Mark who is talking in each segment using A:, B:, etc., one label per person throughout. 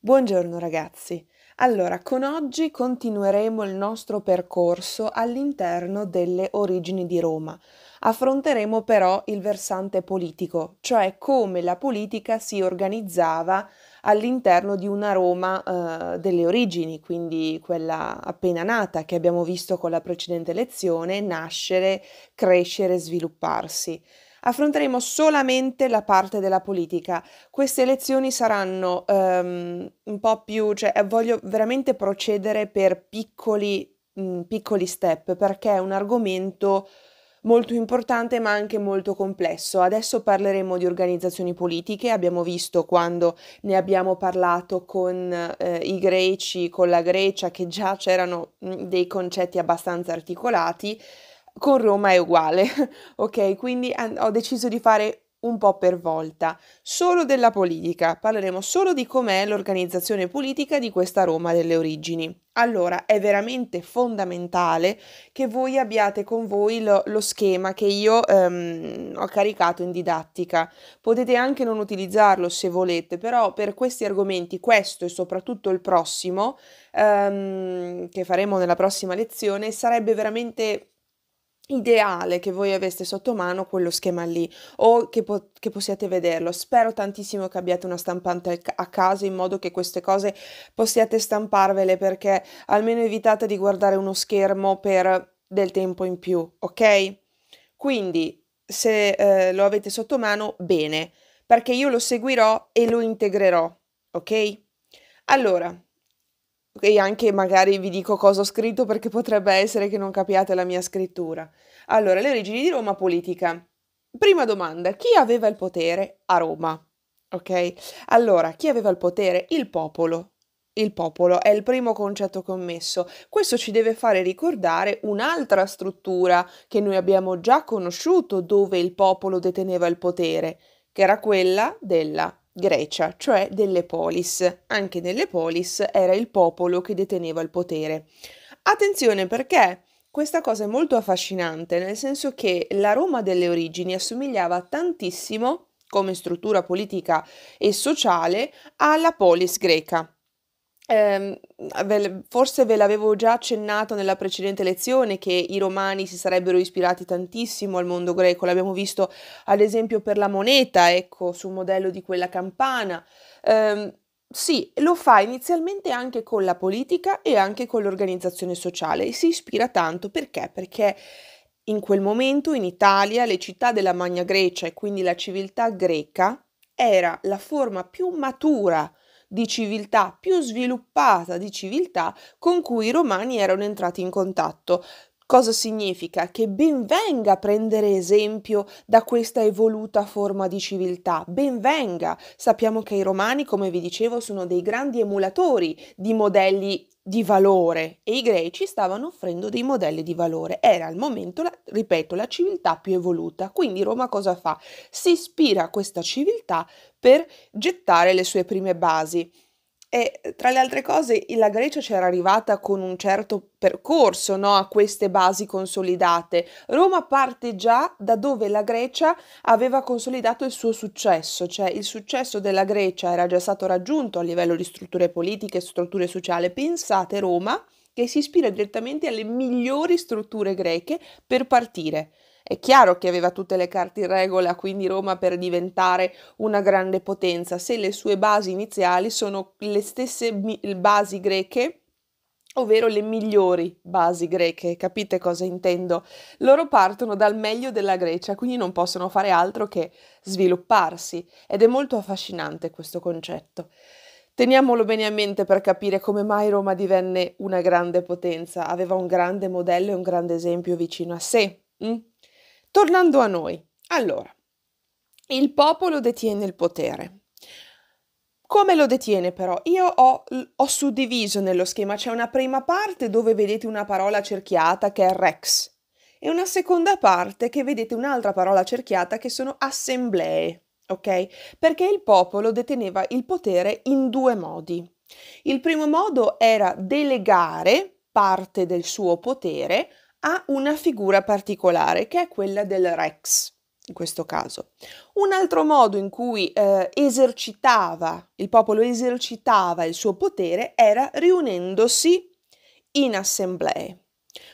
A: Buongiorno ragazzi. Allora, con oggi continueremo il nostro percorso all'interno delle origini di Roma. Affronteremo però il versante politico, cioè come la politica si organizzava all'interno di una Roma eh, delle origini, quindi quella appena nata che abbiamo visto con la precedente lezione, nascere, crescere, svilupparsi affronteremo solamente la parte della politica. Queste elezioni saranno um, un po' più, cioè eh, voglio veramente procedere per piccoli, mh, mm, piccoli step perché è un argomento molto importante ma anche molto complesso. Adesso parleremo di organizzazioni politiche, abbiamo visto quando ne abbiamo parlato con eh, i greci, con la Grecia, che già c'erano mh, mm, dei concetti abbastanza articolati con Roma è uguale, ok? Quindi ho deciso di fare un po' per volta, solo della politica, parleremo solo di com'è l'organizzazione politica di questa Roma delle origini. Allora, è veramente fondamentale che voi abbiate con voi lo, lo schema che io ehm, ho caricato in didattica. Potete anche non utilizzarlo se volete, però per questi argomenti, questo e soprattutto il prossimo, ehm, che faremo nella prossima lezione, sarebbe veramente ideale che voi aveste sotto mano quello schema lì o che, po- che, possiate vederlo. Spero tantissimo che abbiate una stampante a caso in modo che queste cose possiate stamparvele perché almeno evitate di guardare uno schermo per del tempo in più, ok? Quindi se eh, lo avete sotto mano, bene, perché io lo seguirò e lo integrerò, ok? Allora, e anche magari vi dico cosa ho scritto perché potrebbe essere che non capiate la mia scrittura. Allora, le origini di Roma politica. Prima domanda, chi aveva il potere a Roma? Ok? Allora, chi aveva il potere? Il popolo. Il popolo è il primo concetto commesso. Questo ci deve fare ricordare un'altra struttura che noi abbiamo già conosciuto dove il popolo deteneva il potere, che era quella della Grecia, cioè delle polis. Anche nelle polis era il popolo che deteneva il potere. Attenzione perché questa cosa è molto affascinante, nel senso che la Roma delle origini assomigliava tantissimo, come struttura politica e sociale, alla polis greca. Eh, forse ve l'avevo già accennato nella precedente lezione che i romani si sarebbero ispirati tantissimo al mondo greco, l'abbiamo visto ad esempio per la moneta, ecco, sul modello di quella campana. Eh, sì, lo fa inizialmente anche con la politica e anche con l'organizzazione sociale e si ispira tanto perché? Perché in quel momento in Italia le città della Magna Grecia e quindi la civiltà greca era la forma più matura di civiltà più sviluppata di civiltà con cui i romani erano entrati in contatto. Cosa significa? Che ben venga prendere esempio da questa evoluta forma di civiltà, ben venga. Sappiamo che i romani, come vi dicevo, sono dei grandi emulatori di modelli di valore e i greci stavano offrendo dei modelli di valore. Era al momento, la, ripeto, la civiltà più evoluta. Quindi Roma cosa fa? Si ispira a questa civiltà per gettare le sue prime basi. E tra le altre cose, la Grecia c'era arrivata con un certo percorso no, a queste basi consolidate. Roma parte già da dove la Grecia aveva consolidato il suo successo, cioè il successo della Grecia era già stato raggiunto a livello di strutture politiche e strutture sociali. Pensate Roma che si ispira direttamente alle migliori strutture greche per partire. È chiaro che aveva tutte le carte in regola, quindi Roma per diventare una grande potenza, se le sue basi iniziali sono le stesse basi greche ovvero le migliori basi greche, capite cosa intendo? Loro partono dal meglio della Grecia, quindi non possono fare altro che svilupparsi ed è molto affascinante questo concetto. Teniamolo bene a mente per capire come mai Roma divenne una grande potenza, aveva un grande modello e un grande esempio vicino a sé. Mm? Tornando a noi, allora, il popolo detiene il potere. Come lo detiene però? Io ho, ho, suddiviso nello schema, c'è una prima parte dove vedete una parola cerchiata che è rex e una seconda parte che vedete un'altra parola cerchiata che sono assemblee, ok? Perché il popolo deteneva il potere in due modi. Il primo modo era delegare parte del suo potere ha una figura particolare che è quella del rex in questo caso. Un altro modo in cui eh, esercitava, il popolo esercitava il suo potere era riunendosi in assemblee.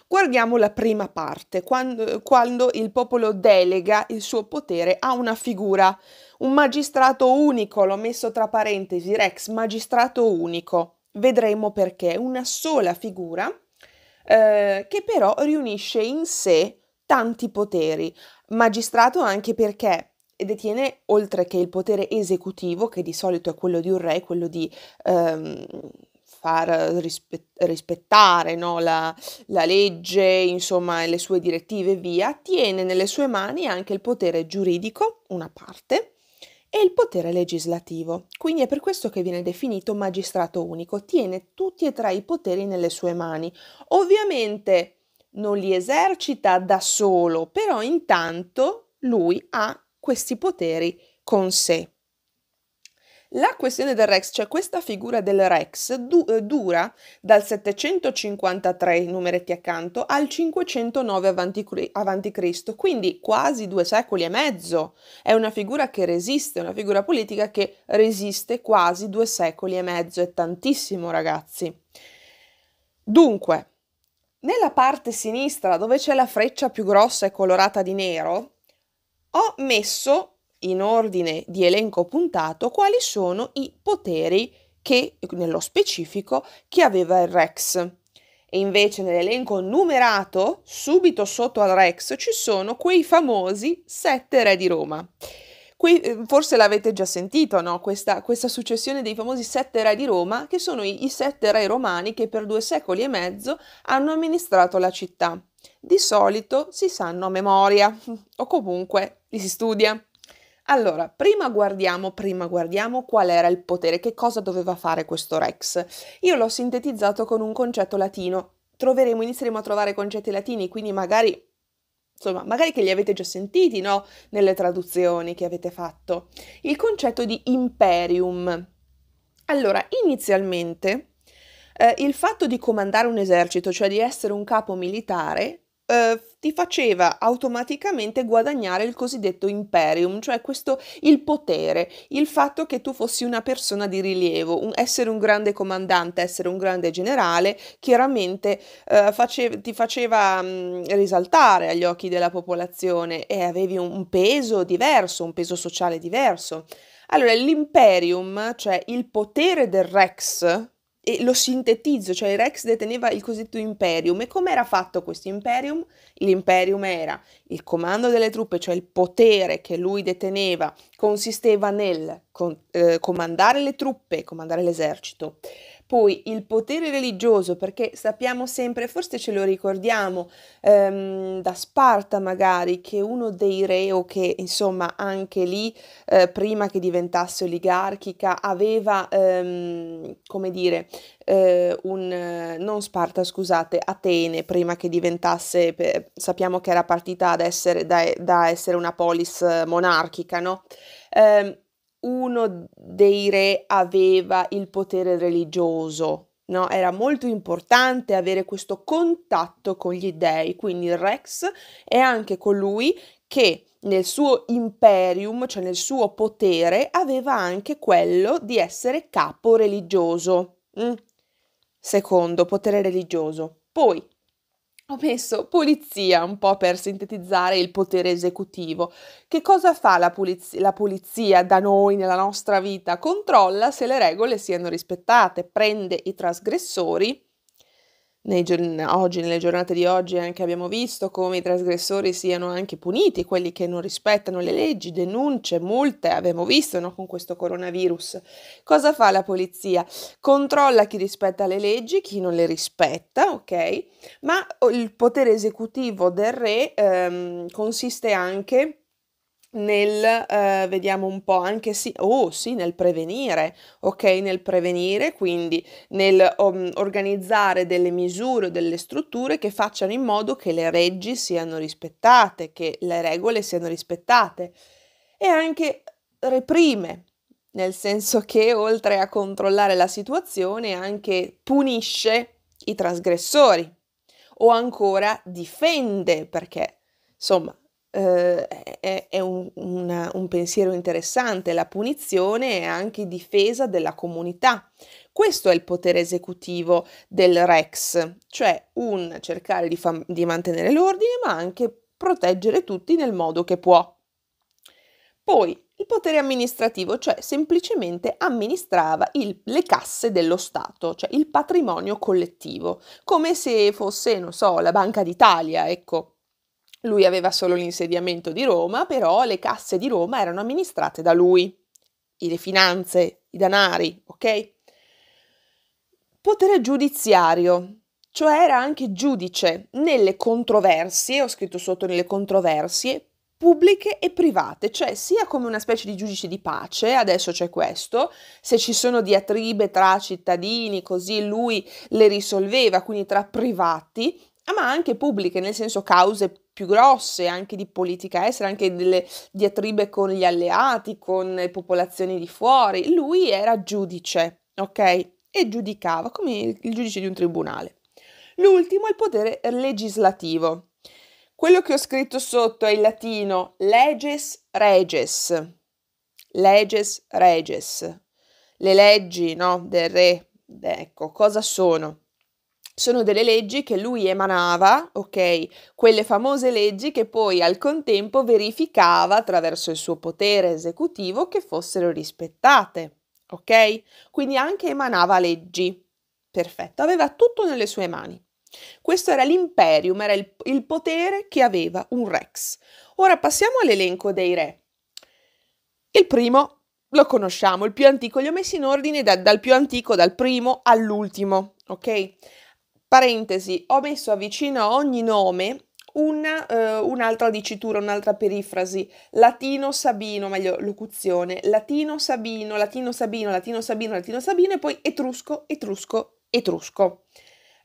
A: Guardiamo la prima parte, quando, quando il popolo delega il suo potere a una figura, un magistrato unico, l'ho messo tra parentesi, rex, magistrato unico. Vedremo perché, una sola figura eh, che però riunisce in sé tanti poteri, magistrato anche perché detiene, oltre che il potere esecutivo, che di solito è quello di un re, quello di ehm, far rispettare no, la, la, legge, insomma, le sue direttive e via, tiene nelle sue mani anche il potere giuridico, una parte, e il potere legislativo. Quindi è per questo che viene definito magistrato unico, tiene tutti e tre i poteri nelle sue mani. Ovviamente non li esercita da solo, però intanto lui ha questi poteri con sé. La questione del Rex, cioè questa figura del Rex, du- eh, dura dal 753, i numeretti accanto, al 509 avanti, Cristo, quindi quasi due secoli e mezzo. È una figura che resiste, una figura politica che resiste quasi due secoli e mezzo, è tantissimo ragazzi. Dunque, nella parte sinistra, dove c'è la freccia più grossa e colorata di nero, ho messo in ordine di elenco puntato quali sono i poteri che, nello specifico, che aveva il Rex. E invece nell'elenco numerato, subito sotto al Rex, ci sono quei famosi sette re di Roma. Qui, eh, forse l'avete già sentito, no? questa, questa, successione dei famosi sette re di Roma, che sono i, i sette re romani che per due secoli e mezzo hanno amministrato la città. Di solito si sanno a memoria, o comunque li si studia. Allora, prima guardiamo, prima guardiamo qual era il potere, che cosa doveva fare questo Rex. Io l'ho sintetizzato con un concetto latino. Troveremo, inizieremo a trovare concetti latini, quindi magari insomma, magari che li avete già sentiti, no? Nelle traduzioni che avete fatto. Il concetto di imperium. Allora, inizialmente eh, il fatto di comandare un esercito, cioè di essere un capo militare, eh, ti faceva automaticamente guadagnare il cosiddetto imperium, cioè questo il potere, il fatto che tu fossi una persona di rilievo, un, essere un grande comandante, essere un grande generale, chiaramente eh, face, ti faceva mh, mm, risaltare agli occhi della popolazione e avevi un, un peso diverso, un peso sociale diverso. Allora, l'imperium, cioè il potere del rex, e lo sintetizzo, cioè Rex deteneva il cosiddetto imperium e come era fatto questo imperium? L'imperium era il comando delle truppe, cioè il potere che lui deteneva consisteva nel con, eh, comandare le truppe, comandare l'esercito, poi il potere religioso, perché sappiamo sempre, forse ce lo ricordiamo ehm, da Sparta magari, che uno dei re o che insomma anche lì eh, prima che diventasse oligarchica aveva, ehm, come dire, eh, un, non Sparta scusate, Atene prima che diventasse, eh, sappiamo che era partita ad essere, da, da essere una polis eh, monarchica, no? Eh, uno dei re aveva il potere religioso, no? Era molto importante avere questo contatto con gli dei, quindi il Rex è anche colui che nel suo imperium, cioè nel suo potere, aveva anche quello di essere capo religioso. Mm. Secondo, potere religioso. Poi, ho messo polizia un po' per sintetizzare il potere esecutivo. Che cosa fa la, puliz- la, polizia da noi nella nostra vita? Controlla se le regole siano rispettate, prende i trasgressori Giorni, oggi, nelle giornate di oggi anche abbiamo visto come i trasgressori siano anche puniti, quelli che non rispettano le leggi, denunce, multe, abbiamo visto no, con questo coronavirus. Cosa fa la polizia? Controlla chi rispetta le leggi, chi non le rispetta, ok? Ma il potere esecutivo del re ehm, consiste anche in nel, eh, vediamo un po', anche sì, oh sì, nel prevenire, ok? Nel prevenire, quindi nel um, organizzare delle misure delle strutture che facciano in modo che le leggi siano rispettate, che le regole siano rispettate e anche reprime, nel senso che oltre a controllare la situazione anche punisce i trasgressori o ancora difende perché insomma eh, è, è un, una, un pensiero interessante, la punizione è anche difesa della comunità. Questo è il potere esecutivo del Rex, cioè un cercare di, fam- di mantenere l'ordine ma anche proteggere tutti nel modo che può. Poi il potere amministrativo, cioè semplicemente amministrava il, le casse dello Stato, cioè il patrimonio collettivo, come se fosse, non so, la Banca d'Italia, ecco. Lui aveva solo l'insediamento di Roma, però le casse di Roma erano amministrate da lui, le finanze, i denari, ok? Potere giudiziario, cioè era anche giudice nelle controversie, ho scritto sotto nelle controversie, pubbliche e private, cioè sia come una specie di giudice di pace, adesso c'è questo, se ci sono diatribe tra cittadini, così lui le risolveva, quindi tra privati, ma anche pubbliche, nel senso cause più grosse, anche di politica estera, anche delle diatribe con gli alleati, con le popolazioni di fuori. Lui era giudice, ok? E giudicava come il, il giudice di un tribunale. L'ultimo è il potere legislativo. Quello che ho scritto sotto è in latino leges reges. Leges reges. Le leggi, no, del re. Ecco, cosa sono? sono delle leggi che lui emanava, ok? Quelle famose leggi che poi al contempo verificava attraverso il suo potere esecutivo che fossero rispettate, ok? Quindi anche emanava leggi. Perfetto, aveva tutto nelle sue mani. Questo era l'imperium, era il, il potere che aveva un rex. Ora passiamo all'elenco dei re. Il primo lo conosciamo, il più antico, li ho messi in ordine da, dal più antico, dal primo all'ultimo, ok? Parentesi, ho messo vicino a ogni nome una, eh, un'altra dicitura, un'altra perifrasi, latino-sabino, meglio locuzione, latino-sabino, latino-sabino, latino-sabino, latino-sabino e poi etrusco, etrusco, etrusco.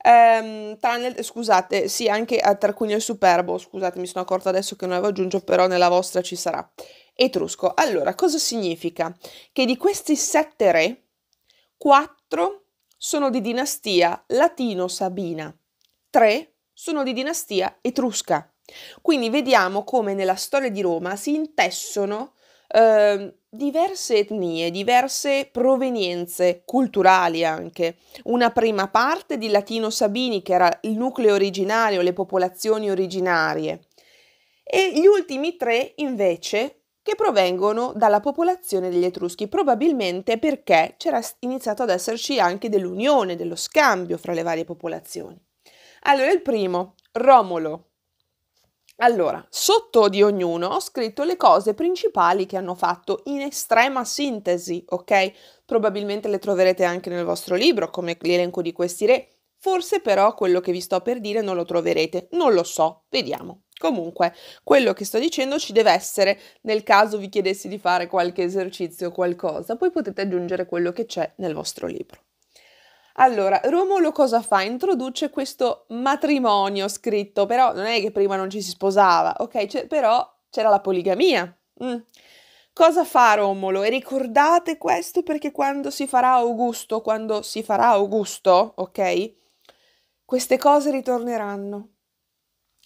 A: Um, tranne, scusate, sì, anche a Tarquinio e Superbo, scusate, mi sono accorta adesso che non avevo aggiunto, però nella vostra ci sarà. Etrusco. Allora, cosa significa? Che di questi sette re, quattro sono di dinastia latino-sabina, tre sono di dinastia etrusca. Quindi vediamo come nella storia di Roma si intessono eh, diverse etnie, diverse provenienze culturali anche. Una prima parte di latino-sabini, che era il nucleo originario, le popolazioni originarie. E gli ultimi tre invece che provengono dalla popolazione degli Etruschi, probabilmente perché c'era iniziato ad esserci anche dell'unione, dello scambio fra le varie popolazioni. Allora, il primo, Romolo. Allora, sotto di ognuno ho scritto le cose principali che hanno fatto in estrema sintesi, ok? Probabilmente le troverete anche nel vostro libro, come l'elenco di questi re. Forse però quello che vi sto per dire non lo troverete, non lo so, vediamo. Comunque, quello che sto dicendo ci deve essere nel caso vi chiedessi di fare qualche esercizio o qualcosa, poi potete aggiungere quello che c'è nel vostro libro. Allora, Romolo cosa fa? Introduce questo matrimonio scritto, però non è che prima non ci si sposava, ok? C'è, però c'era la poligamia. Mm. Cosa fa Romolo? E ricordate questo perché quando si farà Augusto, quando si farà Augusto, ok? Queste cose ritorneranno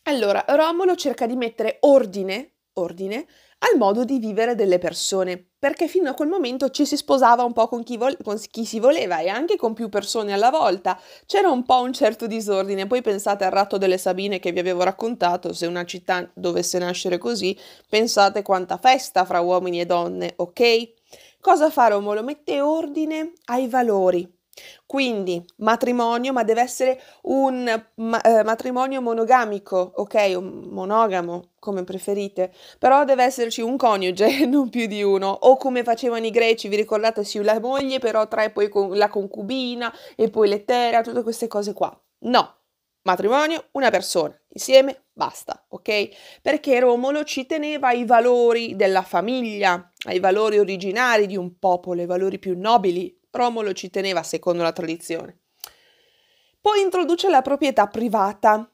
A: allora, Romolo cerca di mettere ordine, ordine al modo di vivere delle persone, perché fino a quel momento ci si sposava un po' con chi, vo- con chi, si voleva e anche con più persone alla volta. C'era un po' un certo disordine, poi pensate al ratto delle Sabine che vi avevo raccontato, se una città dovesse nascere così, pensate quanta festa fra uomini e donne, ok? Cosa fa Romolo? Mette ordine ai valori, quindi matrimonio, ma deve essere un ma- eh, matrimonio monogamico, ok? Un monogamo, come preferite, però deve esserci un coniuge, non più di uno, o come facevano i greci, vi ricordate, sì, la moglie, però tre, poi con la concubina e poi l'etera, tutte queste cose qua. No, matrimonio, una persona, insieme, basta, ok? Perché Romolo ci teneva ai valori della famiglia, ai valori originari di un popolo, ai valori più nobili Romolo ci teneva secondo la tradizione. Poi introduce la proprietà privata,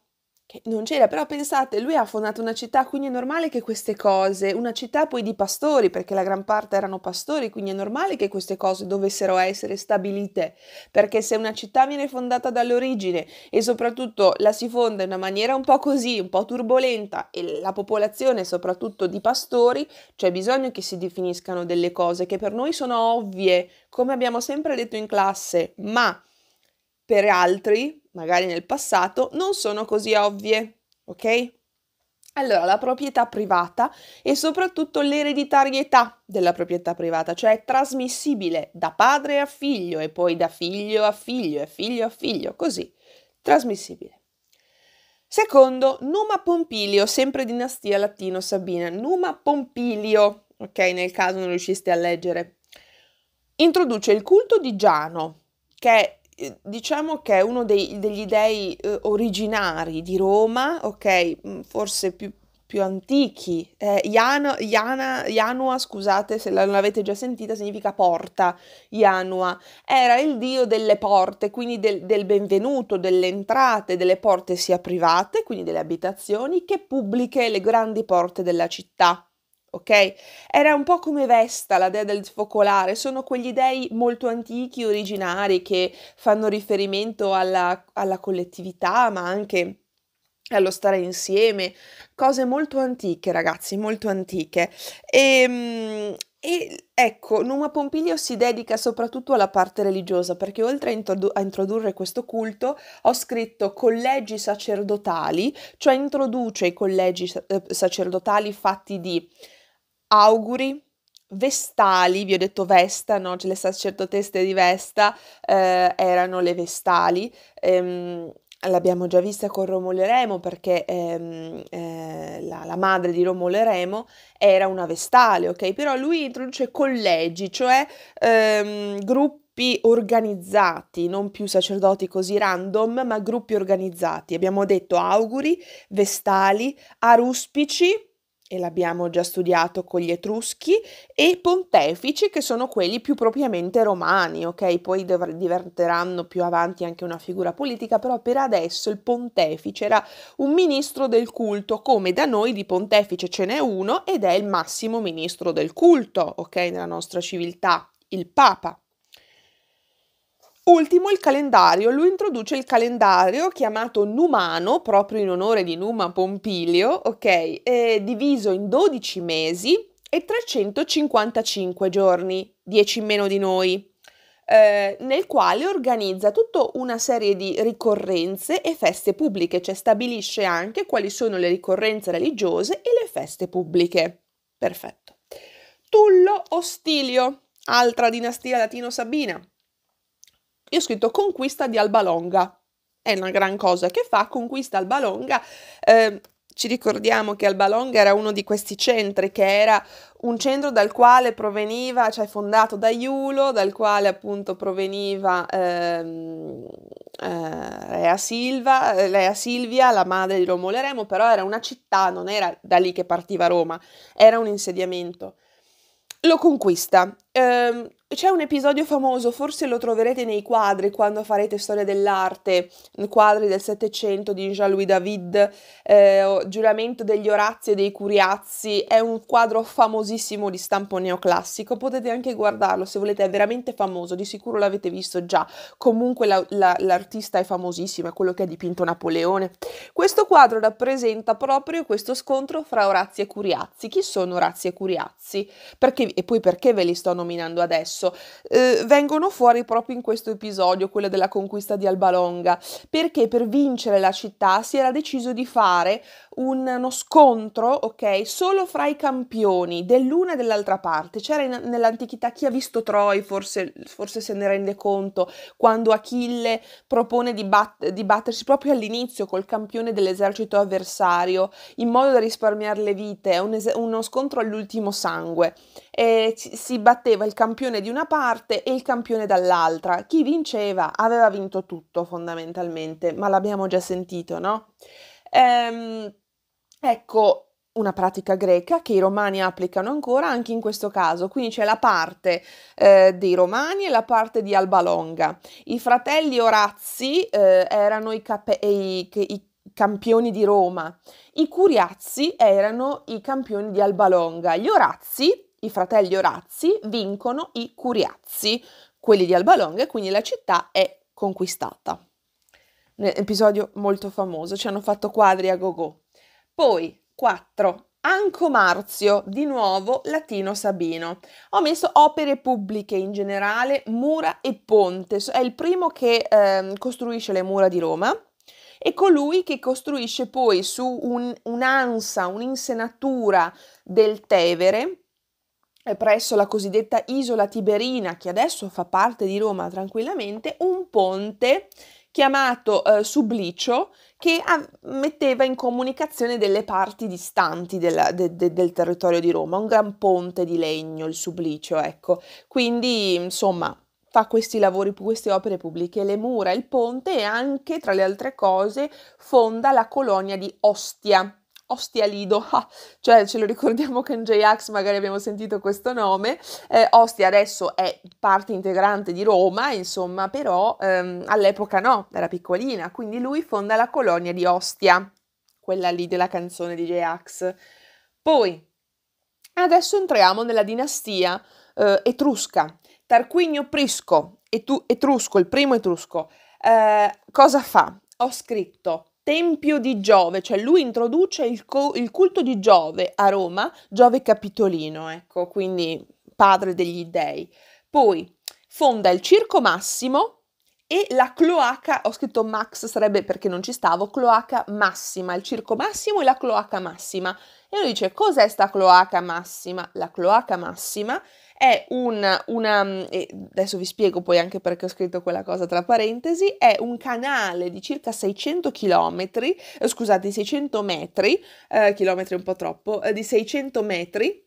A: che non c'era, però pensate, lui ha fondato una città, quindi è normale che queste cose, una città poi di pastori, perché la gran parte erano pastori, quindi è normale che queste cose dovessero essere stabilite, perché se una città viene fondata dall'origine e soprattutto la si fonda in una maniera un po' così, un po' turbolenta e la popolazione è soprattutto di pastori, c'è bisogno che si definiscano delle cose che per noi sono ovvie, come abbiamo sempre detto in classe, ma per altri, magari nel passato, non sono così ovvie, ok? Allora, la proprietà privata e soprattutto l'ereditarietà della proprietà privata, cioè è trasmissibile da padre a figlio e poi da figlio a figlio e figlio a figlio, così, trasmissibile. Secondo, Numa Pompilio, sempre dinastia latino-sabina, Numa Pompilio, ok, nel caso non riusciste a leggere, introduce il culto di Giano, che è eh, diciamo che è uno dei, degli dei eh, originari di Roma, ok, mm, forse più, più antichi. Eh, Iano, Iana, Ianua, scusate se non l'avete già sentita, significa porta, Ianua. Era il dio delle porte, quindi del, del benvenuto, delle entrate, delle porte sia private, quindi delle abitazioni, che pubbliche, le grandi porte della città ok? Era un po' come Vesta, la dea del focolare, sono quegli dei molto antichi, originari, che fanno riferimento alla, alla collettività, ma anche allo stare insieme, cose molto antiche, ragazzi, molto antiche. E, ehm, e ecco, Numa Pompilio si dedica soprattutto alla parte religiosa, perché oltre a, introdu- a, introdurre questo culto, ho scritto collegi sacerdotali, cioè introduce i collegi eh, sacerdotali fatti di auguri, vestali, vi ho detto Vesta, no? Cioè, le sacerdoteste di Vesta eh, erano le vestali. Ehm, l'abbiamo già vista con Romolo e Remo perché ehm, eh, la, la, madre di Romolo e Remo era una vestale, ok? Però lui introduce collegi, cioè ehm, gruppi organizzati, non più sacerdoti così random, ma gruppi organizzati. Abbiamo detto auguri, vestali, aruspici, e l'abbiamo già studiato con gli Etruschi, e pontefici che sono quelli più propriamente romani, ok? Poi dov- diventeranno più avanti anche una figura politica, però per adesso il pontefice era un ministro del culto, come da noi di pontefice ce n'è uno ed è il massimo ministro del culto, ok? Nella nostra civiltà, il Papa. Ultimo il calendario. Lui introduce il calendario chiamato Numano, proprio in onore di Numa Pompilio, ok? È diviso in 12 mesi e 355 giorni, 10 in meno di noi, eh, nel quale organizza tutta una serie di ricorrenze e feste pubbliche, cioè stabilisce anche quali sono le ricorrenze religiose e le feste pubbliche. Perfetto. Tullo Ostilio, altra dinastia latino-sabina io ho scritto Conquista di Albalonga. È una gran cosa che fa, Conquista Albalonga. Eh, ci ricordiamo che Albalonga era uno di questi centri, che era un centro dal quale proveniva, cioè fondato da Iulo, dal quale appunto proveniva ehm, eh, Rea, Silva, Rea Silvia, la madre di Romolo Remo, però era una città, non era da lì che partiva Roma, era un insediamento. Lo conquista. Eh, c'è un episodio famoso, forse lo troverete nei quadri quando farete storia dell'arte, quadri del Settecento di Jean-Louis David, eh, Giuramento degli Orazzi e dei Curiazzi, è un quadro famosissimo di stampo neoclassico, potete anche guardarlo se volete, è veramente famoso, di sicuro l'avete visto già, comunque la, la, l'artista è famosissima, è quello che ha dipinto Napoleone. Questo quadro rappresenta proprio questo scontro fra Orazzi e Curiazzi. Chi sono Orazzi e Curiazzi? Perché, e poi perché ve li sto nominando adesso? rosso, eh, vengono fuori proprio in questo episodio, quello della conquista di Albalonga, perché per vincere la città si era deciso di fare un, uno scontro, ok, solo fra i campioni dell'una e dell'altra parte. C'era in, nell'antichità chi ha visto Troy, forse, forse, se ne rende conto, quando Achille propone di, bat- di battersi proprio all'inizio col campione dell'esercito avversario, in modo da risparmiare le vite, un es- uno scontro all'ultimo sangue. E c- si batteva il campione di una parte e il campione dall'altra. Chi vinceva aveva vinto tutto fondamentalmente, ma l'abbiamo già sentito, no? Um, Ecco una pratica greca che i romani applicano ancora anche in questo caso, quindi c'è la parte eh, dei romani e la parte di Alba Longa. I fratelli Orazzi eh, erano i, cape- i, i campioni di Roma, i Curiazzi erano i campioni di Alba Longa, gli Orazzi, i fratelli Orazzi, vincono i Curiazzi, quelli di Alba Longa, e quindi la città è conquistata. Un episodio molto famoso, ci hanno fatto quadri a gogo. Poi 4. Anco Marzio, di nuovo Latino Sabino. Ho messo opere pubbliche in generale, mura e ponte. È il primo che eh, costruisce le mura di Roma e colui che costruisce poi su un, un'ansa, un'insenatura del Tevere eh, presso la cosiddetta isola Tiberina, che adesso fa parte di Roma tranquillamente, un ponte chiamato eh, Sublicio che av- metteva in comunicazione delle parti distanti della, de- de- del territorio di Roma, un gran ponte di legno, il Sublicio, ecco. Quindi, insomma, fa questi lavori, queste opere pubbliche, le mura, il ponte e anche, tra le altre cose, fonda la colonia di Ostia, Ostia Lido, ah, cioè ce lo ricordiamo che in J-Ax magari abbiamo sentito questo nome, eh, Ostia adesso è parte integrante di Roma, insomma, però ehm, all'epoca no, era piccolina, quindi lui fonda la colonia di Ostia, quella lì della canzone di J-Ax. Poi, adesso entriamo nella dinastia eh, etrusca, Tarquinio Prisco, etu- etrusco, il primo etrusco, eh, cosa fa? Ho scritto Tempio di Giove, cioè lui introduce il, co- il culto di Giove a Roma, Giove Capitolino, ecco, quindi padre degli dei. Poi fonda il Circo Massimo, e la cloaca, ho scritto Max, sarebbe perché non ci stavo, cloaca massima, il circo massimo e la cloaca massima. E lui dice, cos'è sta cloaca massima? La cloaca massima è una, una mm, adesso vi spiego poi anche perché ho scritto quella cosa tra parentesi, è un canale di circa 600 chilometri, eh, scusate, 600 metri, eh, chilometri un po' troppo, eh, di 600 metri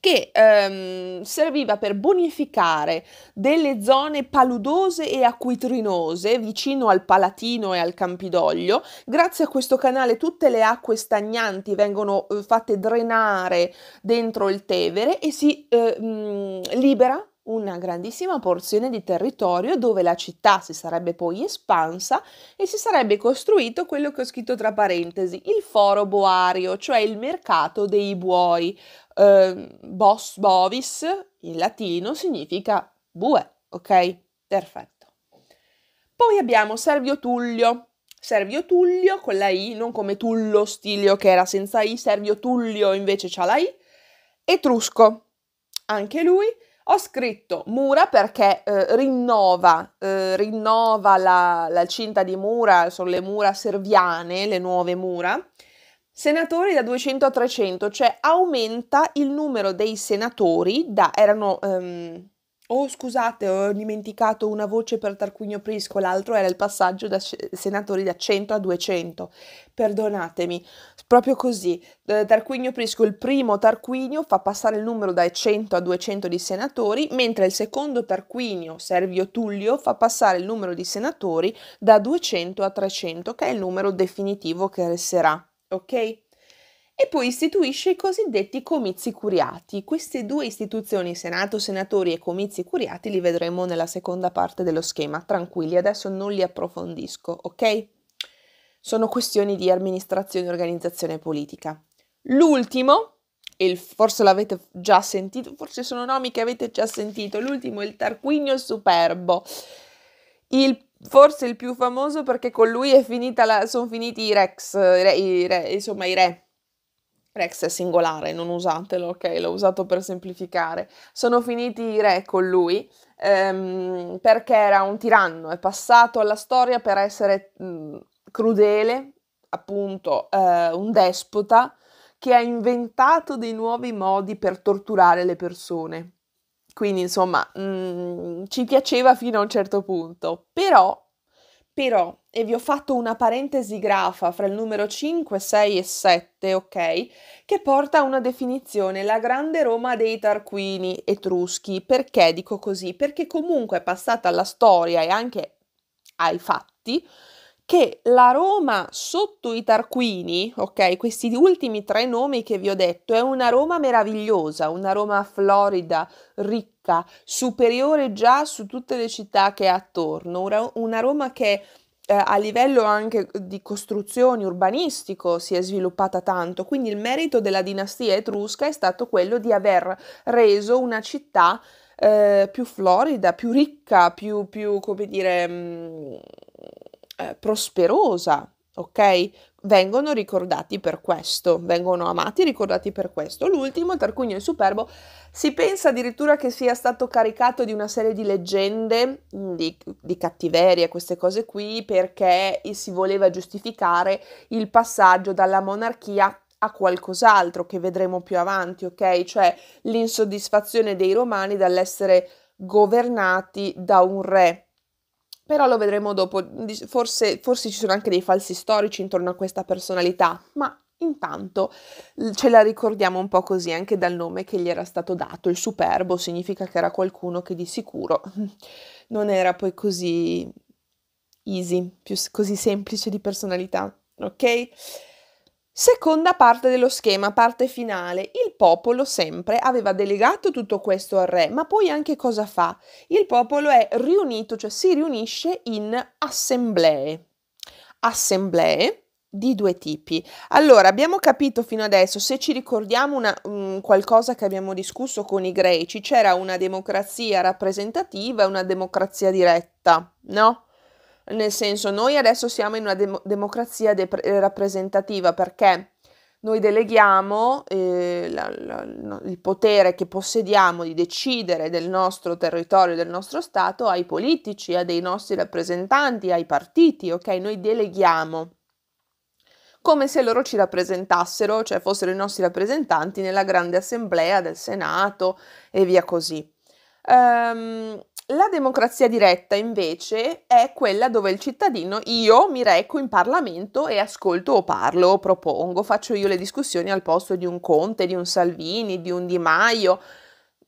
A: che ehm, serviva per bonificare delle zone paludose e acquitrinose vicino al Palatino e al Campidoglio. Grazie a questo canale tutte le acque stagnanti vengono eh, fatte drenare dentro il Tevere e si eh, mh, mm, libera una grandissima porzione di territorio dove la città si sarebbe poi espansa e si sarebbe costruito quello che ho scritto tra parentesi, il foro boario, cioè il mercato dei buoi. Eh, bos bovis in latino significa bue, ok? Perfetto. Poi abbiamo Servio Tullio. Servio Tullio con la I, non come Tullo Stilio che era senza I, Servio Tullio invece c'ha la I. Etrusco, anche lui ho scritto mura perché eh, rinnova, eh, rinnova la, la, cinta di mura, sono le mura serviane, le nuove mura. Senatori da 200 a 300, cioè aumenta il numero dei senatori, da, erano ehm, Oh, scusate, ho dimenticato una voce per Tarquinio Prisco, l'altro era il passaggio da senatori da 100 a 200. Perdonatemi, proprio così. Eh, Tarquinio Prisco, il primo Tarquinio, fa passare il numero dai 100 a 200 di senatori, mentre il secondo Tarquinio, Servio Tullio, fa passare il numero di senatori da 200 a 300, che è il numero definitivo che resterà. Ok? e poi istituisce i cosiddetti comizi curiati. Queste due istituzioni, Senato, senatori e comizi curiati, li vedremo nella seconda parte dello schema. Tranquilli, adesso non li approfondisco, ok? Sono questioni di amministrazione e organizzazione politica. L'ultimo, e forse l'avete già sentito, forse sono nomi che avete già sentito, l'ultimo è il Tarquinio Superbo. Il forse il più famoso perché con lui la, sono finiti i rex, i re, i re, insomma i re Rex è singolare, non usatelo, ok? L'ho usato per semplificare. Sono finiti i re con lui ehm, perché era un tiranno, è passato alla storia per essere mh, mm, crudele, appunto eh, un despota che ha inventato dei nuovi modi per torturare le persone. Quindi insomma mh, mm, ci piaceva fino a un certo punto, però però, e vi ho fatto una parentesi grafa fra il numero 5, 6 e 7, ok? Che porta a una definizione, la grande Roma dei Tarquini etruschi. Perché dico così? Perché comunque è passata alla storia e anche ai fatti che la Roma sotto i Tarquini, ok, questi ultimi tre nomi che vi ho detto, è una Roma meravigliosa, una Roma florida, ricca città, superiore già su tutte le città che è attorno, una Roma che a livello anche di costruzioni urbanistico si è sviluppata tanto, quindi il merito della dinastia etrusca è stato quello di aver reso una città eh, più florida, più ricca, più, più come dire, mh, eh, prosperosa ok? Vengono ricordati per questo, vengono amati e ricordati per questo. L'ultimo, Tarquinio il Superbo, si pensa addirittura che sia stato caricato di una serie di leggende, di, di cattiverie, queste cose qui, perché si voleva giustificare il passaggio dalla monarchia a qualcos'altro che vedremo più avanti, ok? Cioè l'insoddisfazione dei romani dall'essere governati da un re, però lo vedremo dopo, forse, forse, ci sono anche dei falsi storici intorno a questa personalità, ma intanto ce la ricordiamo un po' così anche dal nome che gli era stato dato, il superbo significa che era qualcuno che di sicuro non era poi così easy, più, così semplice di personalità, ok? Seconda parte dello schema, parte finale. Il popolo sempre aveva delegato tutto questo al re, ma poi anche cosa fa? Il popolo è riunito, cioè si riunisce in assemblee. Assemblee di due tipi. Allora, abbiamo capito fino adesso, se ci ricordiamo una, um, qualcosa che abbiamo discusso con i greci, c'era una democrazia rappresentativa e una democrazia diretta, no? Nel senso, noi adesso siamo in una dem- democrazia de- rappresentativa perché noi deleghiamo eh, la, la, la, il potere che possediamo di decidere del nostro territorio, del nostro Stato, ai politici, a dei nostri rappresentanti, ai partiti, ok? Noi deleghiamo come se loro ci rappresentassero, cioè fossero i nostri rappresentanti nella grande assemblea del Senato e via così. Um, la democrazia diretta invece è quella dove il cittadino, io mi recco in Parlamento e ascolto o parlo, o propongo, faccio io le discussioni al posto di un Conte, di un Salvini, di un Di Maio,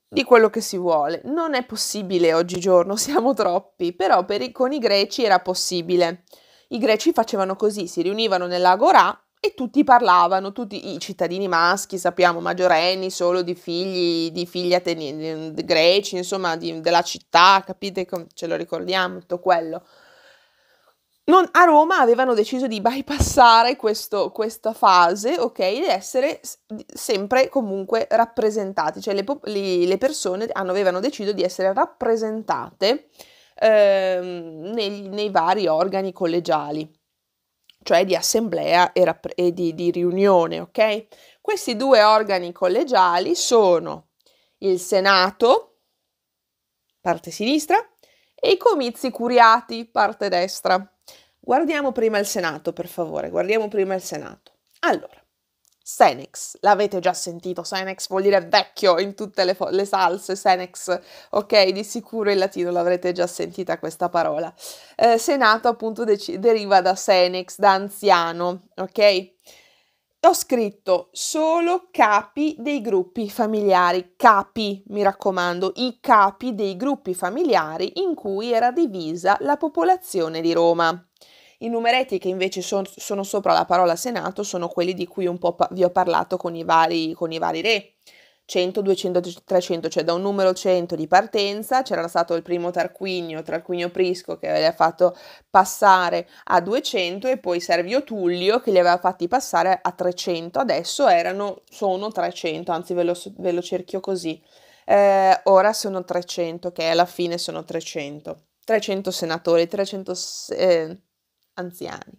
A: di quello che si vuole. Non è possibile oggigiorno, siamo troppi, però per i, con i greci era possibile. I greci facevano così, si riunivano nell'agorà e tutti parlavano, tutti i cittadini maschi, sappiamo, maggiorenni, solo di figli, di figli ateni, greci, insomma, di, della città, capite, ce lo ricordiamo, tutto quello. Non, a Roma avevano deciso di bypassare questo, questa fase, ok, di essere sempre comunque rappresentati, cioè le, le persone hanno, avevano deciso di essere rappresentate eh, nei, nei vari organi collegiali cioè di assemblea e, rap- e di, di riunione, ok? Questi due organi collegiali sono il Senato, parte sinistra, e i comizi curiati, parte destra. Guardiamo prima il Senato, per favore, guardiamo prima il Senato. Allora, Senex, l'avete già sentito, Senex vuol dire vecchio in tutte le, fo- le, salse, Senex, ok, di sicuro in latino l'avrete già sentita questa parola. Eh, senato appunto dec- deriva da Senex, da anziano, ok? Ho scritto solo capi dei gruppi familiari, capi, mi raccomando, i capi dei gruppi familiari in cui era divisa la popolazione di Roma. I numeretti che invece son, sono sopra la parola Senato sono quelli di cui un po' pa- vi ho parlato con i vari, con i vari re. 100, 200, 300, cioè da un numero 100 di partenza c'era stato il primo Tarquinio, Tarquinio Prisco che aveva fatto passare a 200 e poi Servio Tullio che li aveva fatti passare a 300, adesso erano, sono 300, anzi ve lo, ve lo cerchio così, eh, ora sono 300, che alla fine sono 300, 300 senatori, 300... Eh, anziani.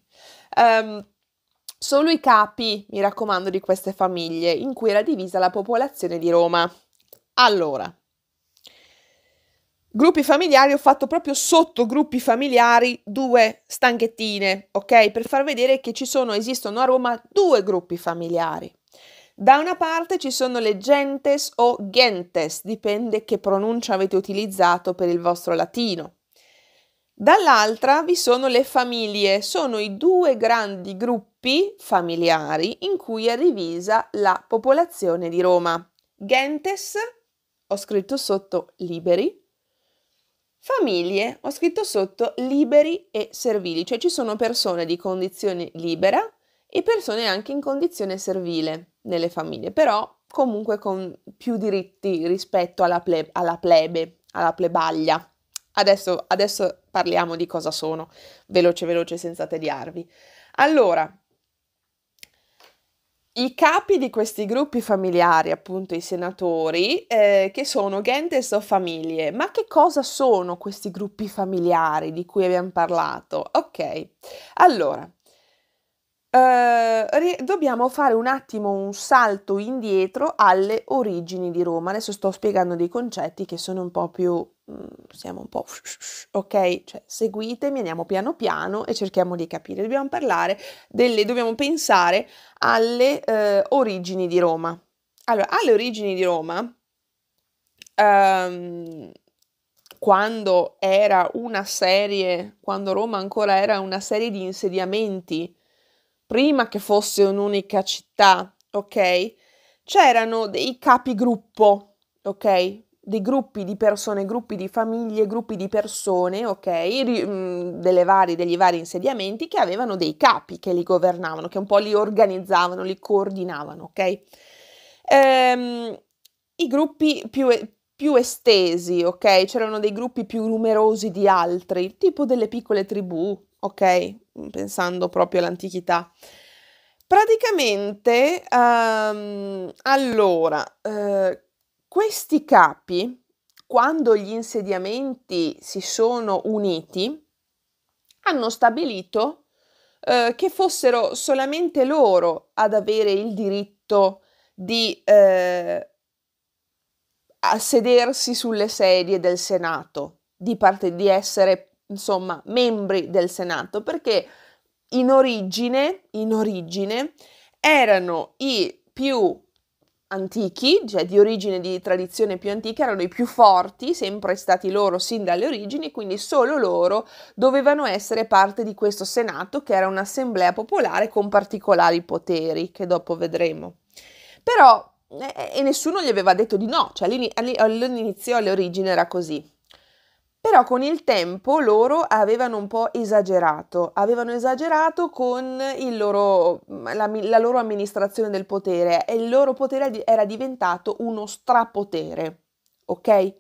A: Um, solo i capi, mi raccomando, di queste famiglie in cui era divisa la popolazione di Roma. Allora, gruppi familiari, ho fatto proprio sotto gruppi familiari due stanchettine, ok? Per far vedere che ci sono, esistono a Roma due gruppi familiari. Da una parte ci sono le gentes o gentes, dipende che pronuncia avete utilizzato per il vostro latino. Dall'altra vi sono le famiglie, sono i due grandi gruppi familiari in cui è divisa la popolazione di Roma. Gentes, ho scritto sotto liberi, famiglie, ho scritto sotto liberi e servili, cioè ci sono persone di condizione libera e persone anche in condizione servile nelle famiglie, però comunque con più diritti rispetto alla, ple- alla plebe, alla plebaglia. Adesso, adesso parliamo di cosa sono, veloce veloce senza tediarvi. Allora, i capi di questi gruppi familiari, appunto i senatori, eh, che sono gentes o famiglie. Ma che cosa sono questi gruppi familiari di cui abbiamo parlato? Ok, allora, eh, re- dobbiamo fare un attimo un salto indietro alle origini di Roma. Adesso sto spiegando dei concetti che sono un po' più mm, siamo un po' ok, cioè seguitemi, andiamo piano piano e cerchiamo di capire. Dobbiamo parlare delle, dobbiamo pensare alle eh, origini di Roma. Allora, alle origini di Roma, ehm, quando era una serie, quando Roma ancora era una serie di insediamenti prima che fosse un'unica città, ok? C'erano dei capigruppo, ok? Dei gruppi di persone, gruppi di famiglie, gruppi di persone, ok? Mm, delle vari, degli vari insediamenti che avevano dei capi che li governavano, che un po' li organizzavano, li coordinavano, ok? Ehm, I gruppi più, più estesi, ok? C'erano dei gruppi più numerosi di altri, tipo delle piccole tribù, ok? Mm, pensando proprio all'antichità. Praticamente, um, allora, uh, questi capi, quando gli insediamenti si sono uniti, hanno stabilito uh, che fossero solamente loro ad avere il diritto di uh, sedersi sulle sedie del Senato, di, parte- di essere insomma, membri del Senato, perché in origine, in origine erano i più antichi, cioè di origine di tradizione più antica, erano i più forti, sempre stati loro sin dalle origini, quindi solo loro dovevano essere parte di questo Senato, che era un'assemblea popolare con particolari poteri, che dopo vedremo. Però, eh, e nessuno gli aveva detto di no, cioè all'inizio, origini era così. Però con il tempo loro avevano un po' esagerato, avevano esagerato con loro, mhmm, la, la, loro amministrazione del potere e il loro potere era diventato uno strapotere, ok?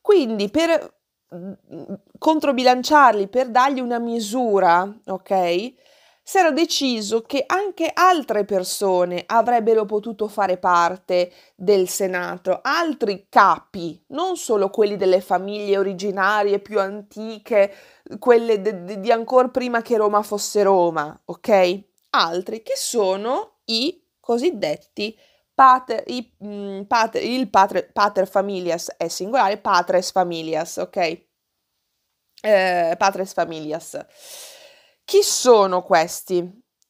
A: Quindi per mhmm, controbilanciarli, per dargli una misura, ok? si era deciso che anche altre persone avrebbero potuto fare parte del Senato, altri capi, non solo quelli delle famiglie originarie più antiche, quelle de- de- di ancora prima che Roma fosse Roma, ok? Altri che sono i cosiddetti pater, i, mh, mm, pater, il pater, pater familias è singolare, patres familias, ok? Eh, patres familias. Chi sono questi?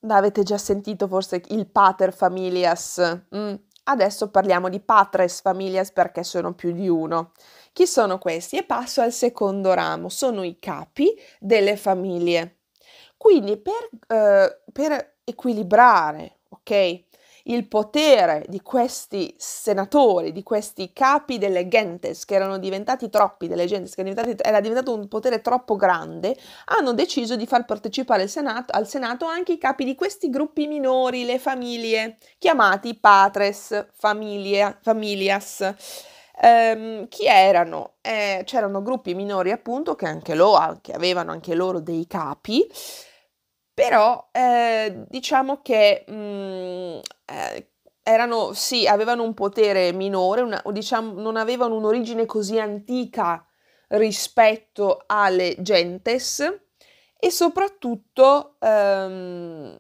A: Avete già sentito forse il pater familias? Mm. Adesso parliamo di patres familias perché sono più di uno. Chi sono questi? E passo al secondo ramo, sono i capi delle famiglie. Quindi per, eh, per equilibrare, ok? il potere di questi senatori, di questi capi delle gentes che erano diventati troppi, delle gentes che era diventato un potere troppo grande, hanno deciso di far partecipare Senato, al Senato anche i capi di questi gruppi minori, le famiglie, chiamati patres, familia, familias. Um, chi erano? Eh, c'erano gruppi minori appunto che anche, lo, che avevano anche loro dei capi però eh, diciamo che mh, mm, eh, erano, sì, avevano un potere minore, una, diciamo, non avevano un'origine così antica rispetto alle gentes e soprattutto ehm,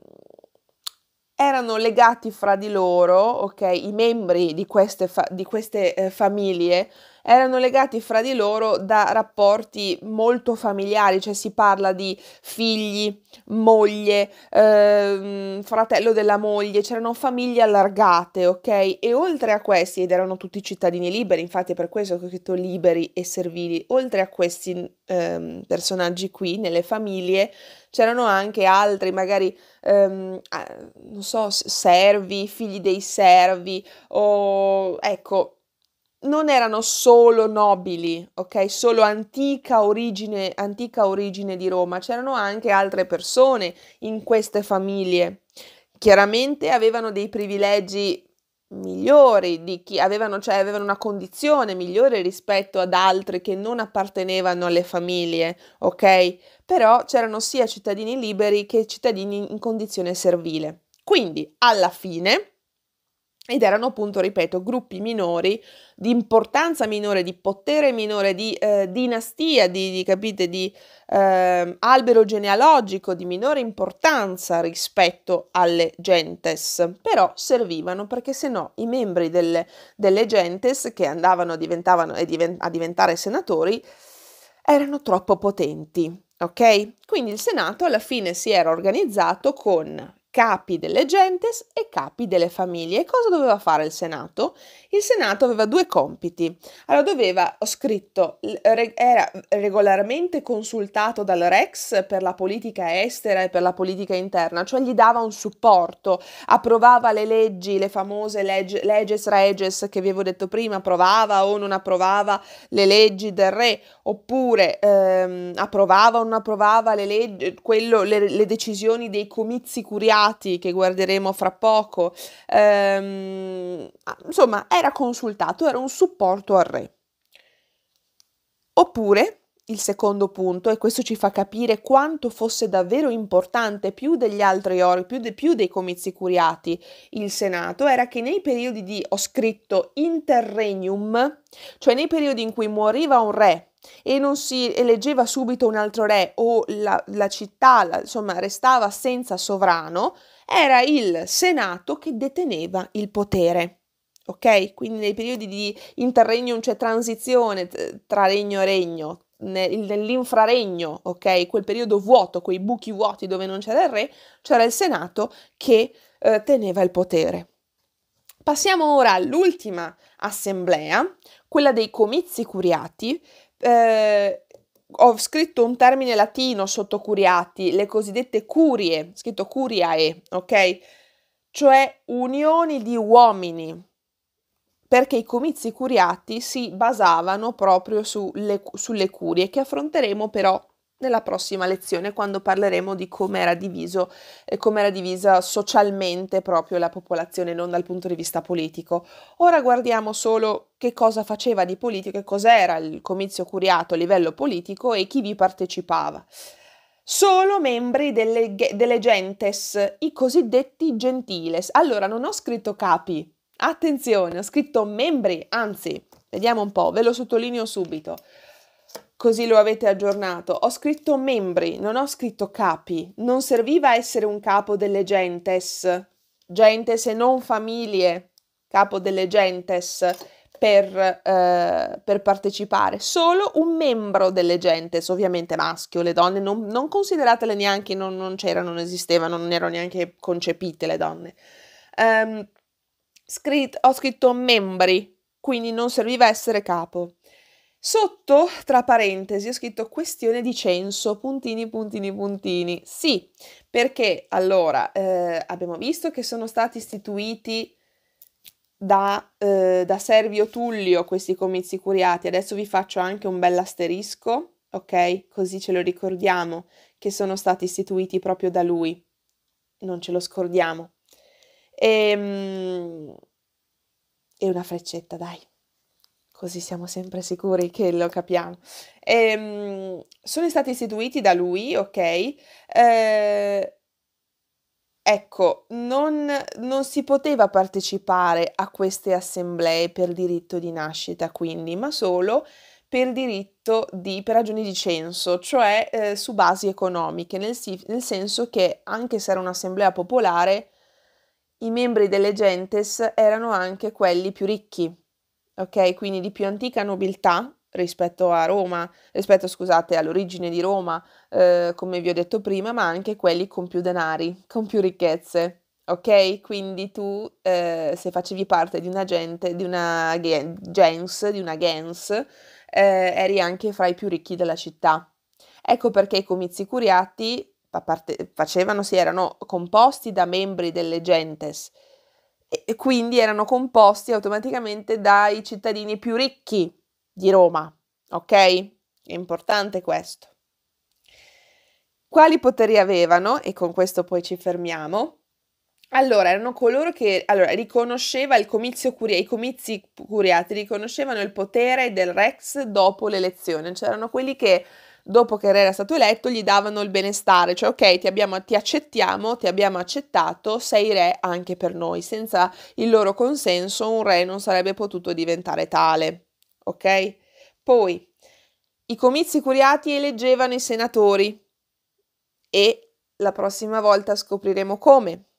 A: erano legati fra di loro, ok, i membri di queste, fa- di queste eh, famiglie erano legati fra di loro da rapporti molto familiari, cioè si parla di figli, moglie, ehm, fratello della moglie, c'erano famiglie allargate, ok? E oltre a questi, ed erano tutti cittadini liberi, infatti è per questo che ho scritto liberi e servili, oltre a questi ehm, personaggi qui, nelle famiglie, c'erano anche altri, magari, ehm, non so, servi, figli dei servi, o ecco non erano solo nobili, ok? Solo antica origine, antica origine di Roma, c'erano anche altre persone in queste famiglie. Chiaramente avevano dei privilegi migliori di chi avevano, cioè avevano una condizione migliore rispetto ad altri che non appartenevano alle famiglie, ok? Però c'erano sia cittadini liberi che cittadini in condizione servile. Quindi, alla fine, ed erano appunto, ripeto, gruppi minori di importanza minore, di potere minore, di eh, dinastia, di, di, capite, di eh, albero genealogico di minore importanza rispetto alle gentes, però servivano perché se no i membri delle, delle gentes che andavano diventavano, a diventare senatori erano troppo potenti. Ok? Quindi il Senato alla fine si era organizzato con capi delle gentes e capi delle famiglie. E cosa doveva fare il Senato? Il Senato aveva due compiti. Allora doveva, ho scritto, era regolarmente consultato dal Rex per la politica estera e per la politica interna, cioè gli dava un supporto, approvava le leggi, le famose legge, leges reges che vi avevo detto prima, approvava o non approvava le leggi del re, oppure ehm, approvava o non approvava le, leggi, quello, le, le decisioni dei comizi curiali Iniziati che guarderemo fra poco, ehm, ah, insomma era consultato, era un supporto al re. Oppure, il secondo punto, e questo ci fa capire quanto fosse davvero importante più degli altri ori, più, de, più, dei comizi curiati, il Senato, era che nei periodi di, ho scritto, interregnum, cioè nei periodi in cui moriva un re e non si eleggeva subito un altro re o la, la città la, insomma restava senza sovrano, era il senato che deteneva il potere. Ok? Quindi nei periodi di interregnum cioè transizione tra regno e regno, nell'infraregno, ok? Quel periodo vuoto, quei buchi vuoti dove non c'era il re, c'era il senato che eh, teneva il potere. Passiamo ora all'ultima assemblea, quella dei comizi curiati, eh, ho scritto un termine latino sotto curiati, le cosiddette curie, scritto curiae, ok? Cioè unioni di uomini, perché i comizi curiati si basavano proprio su sulle curie, che affronteremo però nella prossima lezione quando parleremo di come era diviso e eh, come era divisa socialmente proprio la popolazione, non dal punto di vista politico. Ora guardiamo solo che cosa faceva di politico e cos'era il comizio curiato a livello politico e chi vi partecipava. Solo membri delle, delle gentes, i cosiddetti gentiles. Allora, non ho scritto capi, attenzione, ho scritto membri, anzi, vediamo un po', ve lo sottolineo subito così lo avete aggiornato. Ho scritto membri, non ho scritto capi. Non serviva essere un capo delle gentes, gentes e non famiglie, capo delle gentes. Per, eh, per, partecipare, solo un membro delle gentes, ovviamente maschio, le donne non, non consideratele neanche, non, non, c'erano, non esistevano, non erano neanche concepite le donne. Um, ehm, scritt- ho scritto membri, quindi non serviva essere capo. Sotto, tra parentesi, ho scritto questione di censo, puntini, puntini, puntini. Sì, perché allora eh, abbiamo visto che sono stati istituiti da, eh, da Servio Tullio questi comizi curiati. Adesso vi faccio anche un bel asterisco, ok? Così ce lo ricordiamo che sono stati istituiti proprio da lui. Non ce lo scordiamo. E, ehm, e una freccetta, dai così siamo sempre sicuri che lo capiamo. Ehm, sono stati istituiti da lui, ok? Eh, Ecco, non, non, si poteva partecipare a queste assemblee per diritto di nascita, quindi, ma solo per diritto di, per ragioni di censo, cioè eh, su basi economiche, nel, nel, senso che anche se era un'assemblea popolare, i membri delle gentes erano anche quelli più ricchi ok? Quindi di più antica nobiltà rispetto a Roma, rispetto, scusate, all'origine di Roma, eh, come vi ho detto prima, ma anche quelli con più denari, con più ricchezze, ok? Quindi tu, eh, se facevi parte di una gente, di una gens, di una gens, eh, eri anche fra i più ricchi della città. Ecco perché i comizi curiati parte- facevano, si erano composti da membri delle gentes, e quindi erano composti automaticamente dai cittadini più ricchi di Roma, ok? È importante questo. Quali poteri avevano? E con questo poi ci fermiamo. Allora, erano coloro che allora, riconosceva il comizio curia, i comizi curiati riconoscevano il potere del Rex dopo l'elezione, c'erano quelli che dopo che re era stato eletto, gli davano il benestare, cioè ok, ti, abbiamo, ti accettiamo, ti abbiamo accettato, sei re anche per noi. Senza il loro consenso un re non sarebbe potuto diventare tale. Ok? Poi i comizi curiati eleggevano i senatori e la prossima volta scopriremo come,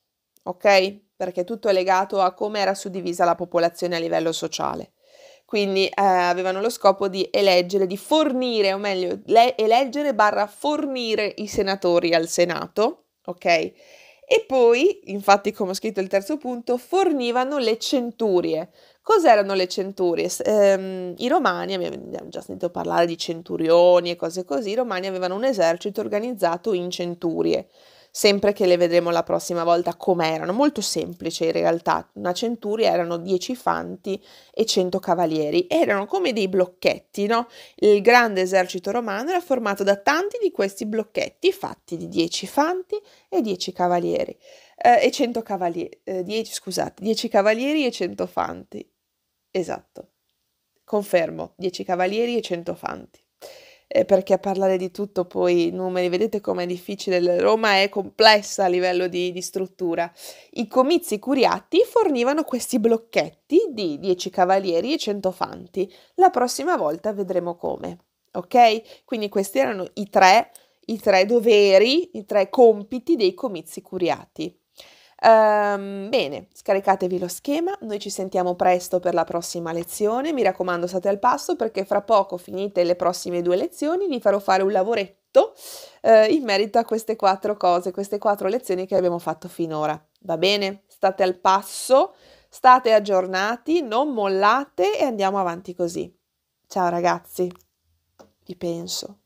A: ok? Perché tutto è legato a come era suddivisa la popolazione a livello sociale quindi eh, avevano lo scopo di eleggere, di fornire, o meglio, le- eleggere barra fornire i senatori al Senato, ok? E poi, infatti, come ho scritto il terzo punto, fornivano le centurie. Cos'erano le centurie? Ehm, I romani, abbiamo già sentito parlare di centurioni e cose così, i romani avevano un esercito organizzato in centurie sempre che le vedremo la prossima volta come erano. molto semplice in realtà, una centuria erano 10 fanti e 100 cavalieri, erano come dei blocchetti, no? Il grande esercito romano era formato da tanti di questi blocchetti fatti di 10 fanti e 10 cavalieri, eh, e 100 cavalieri, eh, 10, scusate, 10 cavalieri e 100 fanti, esatto, confermo, 10 cavalieri e 100 fanti eh, perché parlare di tutto poi numeri, vedete com'è difficile, Roma è complessa a livello di, di struttura. I comizi curiati fornivano questi blocchetti di 10 cavalieri e 100 fanti, la prossima volta vedremo come, ok? Quindi questi erano i tre, i tre doveri, i tre compiti dei comizi curiati. Um, bene, scaricatevi lo schema, noi ci sentiamo presto per la prossima lezione, mi raccomando state al passo perché fra poco finite le prossime due lezioni vi farò fare un lavoretto eh, in merito a queste quattro cose, queste quattro lezioni che abbiamo fatto finora, va bene? State al passo, state aggiornati, non mollate e andiamo avanti così. Ciao ragazzi, vi penso.